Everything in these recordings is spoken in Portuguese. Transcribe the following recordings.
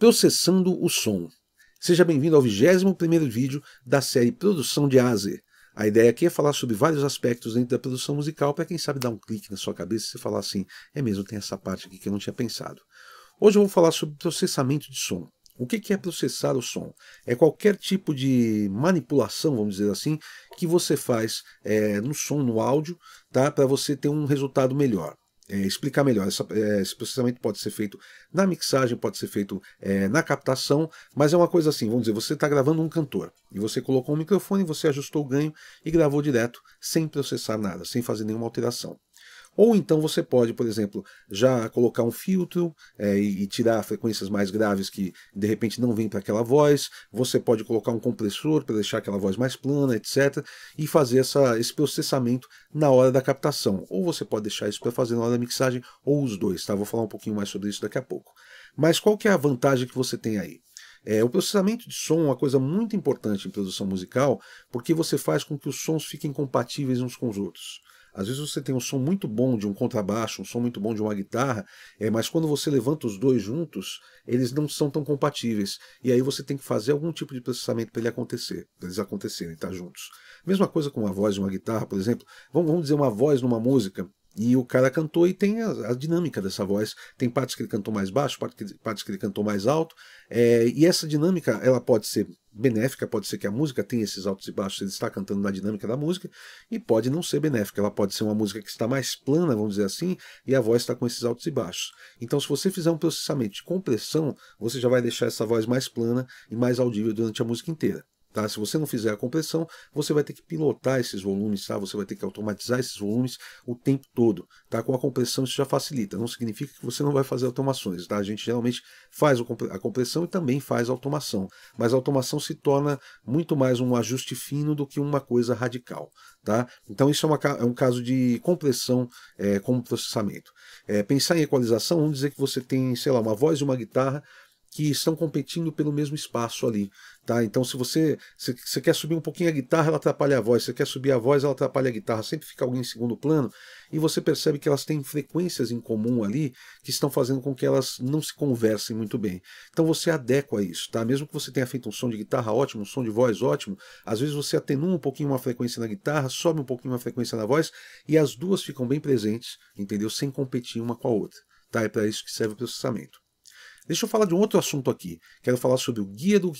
Processando o Som. Seja bem-vindo ao 21º vídeo da série Produção de Azer. A ideia aqui é falar sobre vários aspectos dentro da produção musical para quem sabe dar um clique na sua cabeça e falar assim, é mesmo, tem essa parte aqui que eu não tinha pensado. Hoje eu vou falar sobre processamento de som. O que é processar o som? É qualquer tipo de manipulação, vamos dizer assim, que você faz é, no som, no áudio, tá? para você ter um resultado melhor é, explicar melhor. Essa, é, esse processamento pode ser feito na mixagem, pode ser feito é, na captação, mas é uma coisa assim, vamos dizer, você está gravando um cantor e você colocou um microfone, você ajustou o ganho e gravou direto, sem processar nada, sem fazer nenhuma alteração. Ou então você pode, por exemplo, já colocar um filtro é, e, tirar frequências mais graves que de repente não vêm para aquela voz. Você pode colocar um compressor para deixar aquela voz mais plana, etc. E fazer essa, esse processamento na hora da captação. Ou você pode deixar isso para fazer na hora da mixagem, ou os dois, tá? Vou falar um pouquinho mais sobre isso daqui a pouco. Mas qual que é a vantagem que você tem aí? É, o processamento de som é uma coisa muito importante em produção musical, porque você faz com que os sons fiquem compatíveis uns com os outros. Às vezes você tem um som muito bom de um contrabaixo, um som muito bom de uma guitarra, é, mas quando você levanta os dois juntos, eles não são tão compatíveis. E aí você tem que fazer algum tipo de processamento para ele acontecer, para eles acontecerem, tá juntos. Mesma coisa com uma voz e uma guitarra, por exemplo. Vamos, vamos dizer uma voz numa música e o cara cantou e tem a, a, dinâmica dessa voz. Tem partes que ele cantou mais baixo, partes que, partes que ele cantou mais alto. É, e essa dinâmica, ela pode ser benéfica, pode ser que a música tenha esses altos e baixos, ele está cantando na dinâmica da música, e pode não ser benéfica. Ela pode ser uma música que está mais plana, vamos dizer assim, e a voz está com esses altos e baixos. Então, se você fizer um processamento de compressão, você já vai deixar essa voz mais plana e mais audível durante a música inteira. Tá? Se você não fizer a compressão, você vai ter que pilotar esses volumes, tá? você vai ter que automatizar esses volumes o tempo todo. Tá? Com a compressão isso já facilita, não significa que você não vai fazer automações. Tá? A gente geralmente faz a compressão e também faz a automação, mas a automação se torna muito mais um ajuste fino do que uma coisa radical. Tá? Então isso é, uma, é um caso de compressão é, com processamento. É, pensar em equalização, vamos dizer que você tem, sei lá, uma voz e uma guitarra que estão competindo pelo mesmo espaço ali. Tá? Então, se você, se, se quer subir um pouquinho a guitarra, ela atrapalha a voz. Se você quer subir a voz, ela atrapalha a guitarra. Sempre fica alguém em segundo plano. E você percebe que elas têm frequências em comum ali que estão fazendo com que elas não se conversem muito bem. Então, você adequa isso. Tá? Mesmo que você tenha feito um som de guitarra ótimo, um som de voz ótimo, às vezes você atenua um pouquinho uma frequência na guitarra, sobe um pouquinho uma frequência na voz e as duas ficam bem presentes, entendeu? Sem competir uma com a outra. Tá? É para isso que serve o processamento. Deixa eu falar de um outro assunto aqui. Quero falar sobre o guia do.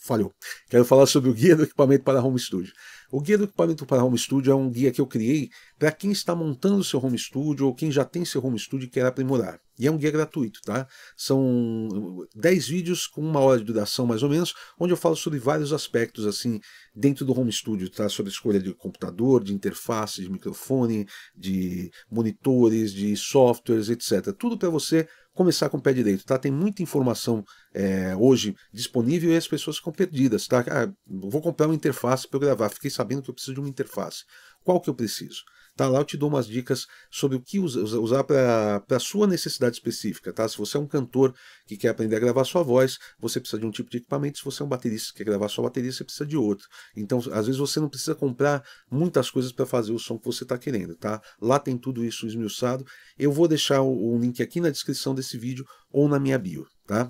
Falhou. Quero falar sobre o guia do equipamento para home studio. O guia do equipamento para home studio é um guia que eu criei para quem está montando seu home studio ou quem já tem seu home studio e quer aprimorar. E é um guia gratuito, tá? São 10 eh, vídeos com uma hora de duração mais ou menos, onde eu falo sobre vários aspectos assim dentro do home studio, tá? Sobre escolha de computador, de interface, de microfone, de monitores, de softwares, etc. Tudo para você começar com o pé direito, tá? Tem muita informação é, hoje disponível e as pessoas ficam perdidas, tá? Ah, vou comprar uma interface para eu gravar, fiquei sabendo que eu preciso de uma interface. Qual que eu preciso? Tá lá eu te dou umas dicas sobre o que usar para a sua necessidade específica, tá? Se você é um cantor que quer aprender a gravar sua voz, você precisa de um tipo de equipamento. Se você é um baterista que quer gravar sua bateria, você precisa de outro. Então, às vezes você não precisa comprar muitas coisas para fazer o som que você está querendo, tá? Lá tem tudo isso esmiuçado. Eu vou deixar o, o link aqui na descrição desse vídeo ou na minha bio, tá?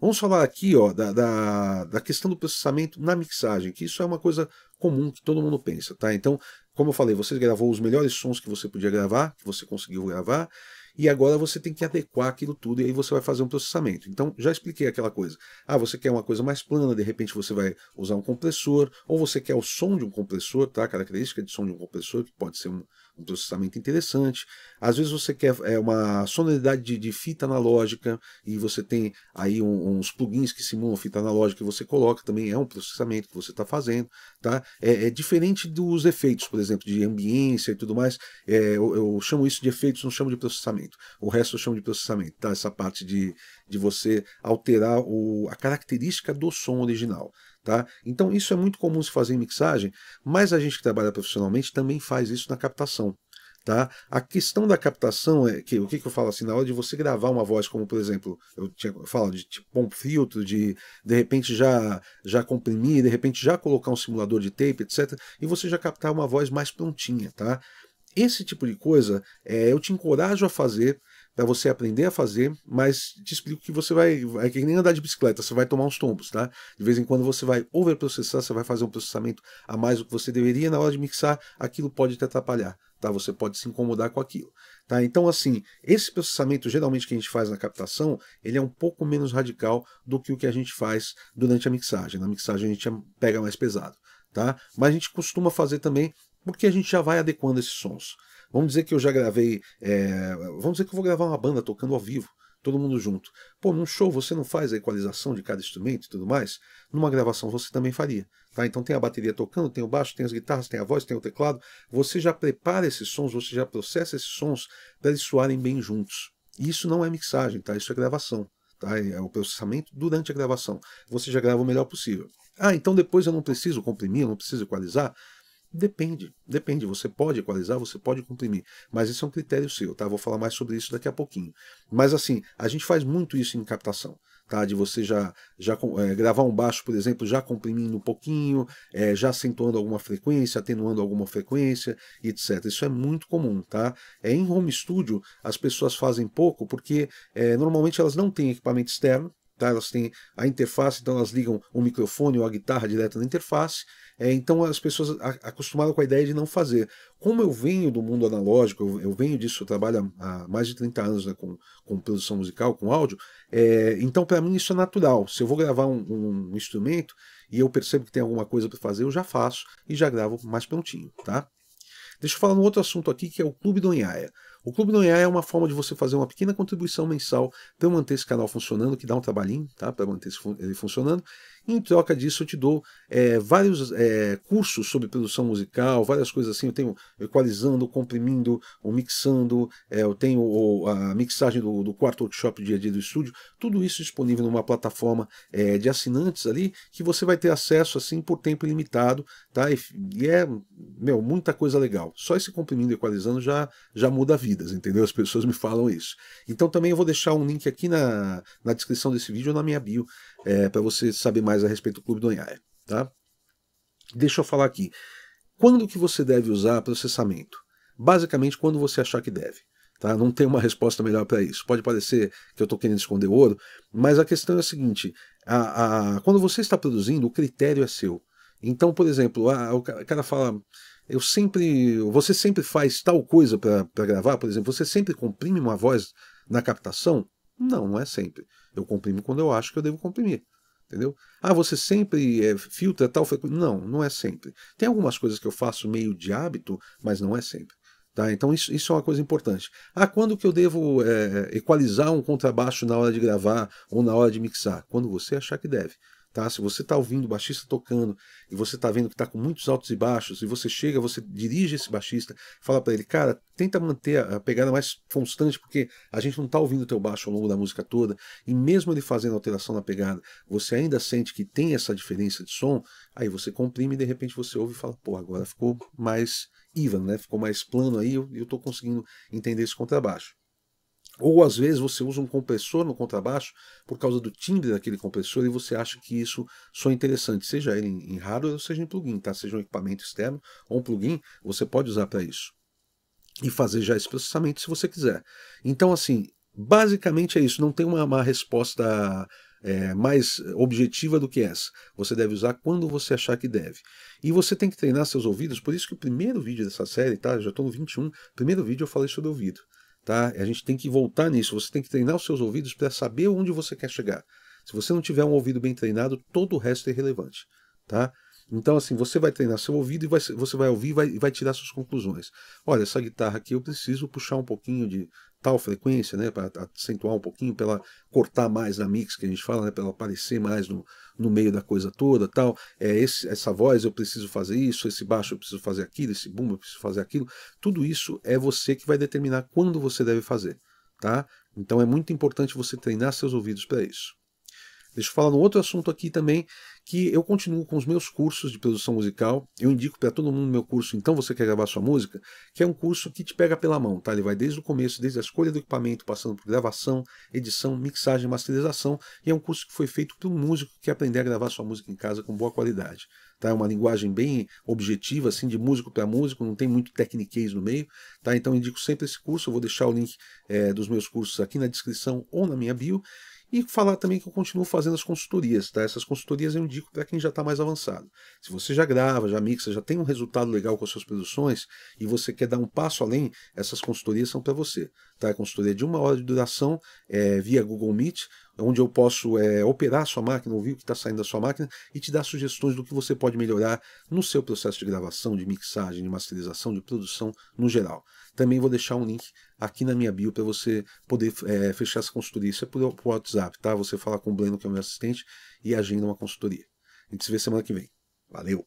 Vamos falar aqui ó, da, da, da, questão do processamento na mixagem, que isso é uma coisa comum que todo mundo pensa, tá? Então, como eu falei, você gravou os melhores sons que você podia gravar, que você conseguiu gravar, e agora você tem que adequar aquilo tudo e aí você vai fazer um processamento. Então, já expliquei aquela coisa. Ah, você quer uma coisa mais plana, de repente você vai usar um compressor, ou você quer o som de um compressor, tá? A característica de som de um compressor, que pode ser um, um processamento interessante. Às vezes você quer é, uma sonoridade de, de fita analógica e você tem aí um, uns plugins que simulam fita analógica que você coloca também, é um processamento que você está fazendo. Tá? É, é, diferente dos efeitos, por exemplo, de ambiência e tudo mais. É, eu, eu, chamo isso de efeitos, não chamo de processamento. O resto eu chamo de processamento, tá? essa parte de, de você alterar o, a característica do som original. Tá? Então isso é muito comum se fazer em mixagem, mas a gente que trabalha profissionalmente também faz isso na captação. Tá? A questão da captação é que o que, que, eu falo assim, na hora de você gravar uma voz, como por exemplo, eu, tinha, eu falo de tipo um filtro, de de repente já já comprimir, de repente já colocar um simulador de tape, etc, e você já captar uma voz mais prontinha, tá? Esse tipo de coisa é, eu te encorajo a fazer para você aprender a fazer, mas te explico que você vai, é que nem andar de bicicleta, você vai tomar uns tombos, tá? De vez em quando você vai overprocessar, você vai fazer um processamento a mais do que você deveria, na hora de mixar, aquilo pode te atrapalhar, tá? Você pode se incomodar com aquilo, tá? Então, assim, esse processamento geralmente que a gente faz na captação, ele é um pouco menos radical do que o que a gente faz durante a mixagem. Na mixagem a gente pega mais pesado, tá? Mas a gente costuma fazer também porque a gente já vai adequando esses sons. Vamos dizer que eu já gravei. É, vamos dizer que eu vou gravar uma banda tocando ao vivo, todo mundo junto. Pô, num show você não faz a equalização de cada instrumento e tudo mais? Numa gravação você também faria. Tá? Então tem a bateria tocando, tem o baixo, tem as guitarras, tem a voz, tem o teclado. Você já prepara esses sons, você já processa esses sons para eles soarem bem juntos. isso não é mixagem, tá? Isso é gravação. Tá? É, é o processamento durante a gravação. Você já grava o melhor possível. Ah, então depois eu não preciso comprimir, eu não preciso equalizar. Depende, depende. Você pode equalizar, você pode comprimir, mas isso é um critério seu, tá? Vou falar mais sobre isso daqui a pouquinho. Mas assim, a gente faz muito isso em captação, tá? De você já, já é, gravar um baixo, por exemplo, já comprimindo um pouquinho, é, já acentuando alguma frequência, atenuando alguma frequência, etc. Isso é muito comum, tá? É, em home studio as pessoas fazem pouco porque é, normalmente elas não têm equipamento externo, Tá? Elas têm a interface, então elas ligam o microfone ou a guitarra direto na interface. É, então as pessoas acostumaram com a ideia de não fazer. Como eu venho do mundo analógico, eu, eu venho disso, eu trabalho há, mais de 30 anos né, com, com, produção musical, com áudio, é, então para mim isso é natural. Se eu vou gravar um, um instrumento e eu percebo que tem alguma coisa para fazer, eu já faço e já gravo mais prontinho, tá? Deixa eu falar um outro assunto aqui que é o Clube do Anhaia. O Clube do Anhaia é uma forma de você fazer uma pequena contribuição mensal para manter esse canal funcionando, que dá um trabalhinho, tá? Para manter ele funcionando. Em troca disso, eu te dou é, vários é, cursos sobre produção musical, várias coisas assim. Eu tenho equalizando, comprimindo, ou mixando, é, eu tenho ou, a mixagem do, do, quarto workshop dia a dia do estúdio. Tudo isso disponível numa plataforma de assinantes ali, que você vai ter acesso assim por tempo ilimitado, tá? E, e, é, meu, muita coisa legal. Só esse comprimindo e equalizando já, já muda vidas, entendeu? As pessoas me falam isso. Então também eu vou deixar um link aqui na, na descrição desse vídeo ou na minha bio, para você saber mais mais a respeito do Clube do Anhaia, tá? Deixa eu falar aqui. Quando que você deve usar processamento? Basicamente, quando você achar que deve. Tá? Não tem uma resposta melhor para isso. Pode parecer que eu estou querendo esconder ouro, mas a questão é a seguinte: a, a, quando você está produzindo, o critério é seu. Então, por exemplo, a, o cara fala: eu sempre, você sempre faz tal coisa para gravar, por exemplo, você sempre comprime uma voz na captação? Não, não é sempre. Eu comprimo quando eu acho que eu devo comprimir. Entendeu? Ah, você sempre é, filtra tal frequência. Não, não é sempre. Tem algumas coisas que eu faço meio de hábito, mas não é sempre. Tá? Então isso, isso é uma coisa importante. Ah, quando que eu devo é, equalizar um contrabaixo na hora de gravar ou na hora de mixar? Quando você achar que deve. Tá? Se você está ouvindo o baixista tocando e você está vendo que está com muitos altos e baixos, e você chega, você dirige esse baixista, fala para ele, cara, tenta manter a pegada mais constante, porque a gente não está ouvindo o teu baixo ao longo da música toda, e mesmo ele fazendo alteração na pegada, você ainda sente que tem essa diferença de som, aí você comprime e de repente você ouve e fala, pô, agora ficou mais Ivan né? ficou mais plano aí, eu estou conseguindo entender esse contrabaixo. Ou às vezes você usa um compressor no contrabaixo por causa do timbre daquele compressor e você acha que isso soa interessante, seja ele em hardware ou seja em plugin, tá? Seja um equipamento externo ou um plugin, você pode usar para isso. E fazer já esse processamento se você quiser. Então, assim, basicamente é isso. Não tem uma, uma resposta é, mais objetiva do que essa. Você deve usar quando você achar que deve. E você tem que treinar seus ouvidos, por isso que o primeiro vídeo dessa série, tá? Já estou no 21, primeiro vídeo eu falei sobre ouvido. Tá? A gente tem que voltar nisso. Você tem que treinar os seus ouvidos para saber onde você quer chegar. Se você não tiver um ouvido bem treinado, todo o resto é irrelevante. Tá? Então, assim, você vai treinar seu ouvido e vai, você vai ouvir e vai, vai, tirar suas conclusões. Olha, essa guitarra aqui eu preciso puxar um pouquinho de tal frequência, né, para acentuar um pouquinho, para ela cortar mais na mix que a gente fala, né, para ela aparecer mais no, no meio da coisa toda, tal. É esse, essa voz eu preciso fazer isso, esse baixo eu preciso fazer aquilo, esse boom eu preciso fazer aquilo. Tudo isso é você que vai determinar quando você deve fazer, tá? Então é muito importante você treinar seus ouvidos para isso. Deixa eu falar um outro assunto aqui também que eu continuo com os meus cursos de produção musical. Eu indico para todo mundo meu curso Então Você Quer Gravar Sua Música, que é um curso que te pega pela mão, tá? Ele vai desde o começo, desde a escolha do equipamento, passando por gravação, edição, mixagem, masterização, e é um curso que foi feito para um músico que aprender a gravar sua música em casa com boa qualidade. Tá? É uma linguagem bem objetiva, assim, de músico para músico, não tem muito tecniquez no meio. Tá? Então indico sempre esse curso, eu vou deixar o link é, dos meus cursos aqui na descrição ou na minha bio. E falar também que eu continuo fazendo as consultorias, tá? Essas consultorias eu indico para quem já está mais avançado. Se você já grava, já mixa, já tem um resultado legal com as suas produções e você quer dar um passo além, essas consultorias são para você, tá? A é consultoria de uma hora de duração é, via Google Meet, onde eu posso é, operar a sua máquina, ouvir o que está saindo da sua máquina e te dar sugestões do que você pode melhorar no seu processo de gravação, de mixagem, de masterização, de produção no geral. Também vou deixar um link aqui na minha bio para você poder é, fechar essa consultoria. Isso é por, por WhatsApp, tá? Você fala com o Bleno, que é o meu assistente, e agenda uma consultoria. A gente se vê semana que vem. Valeu!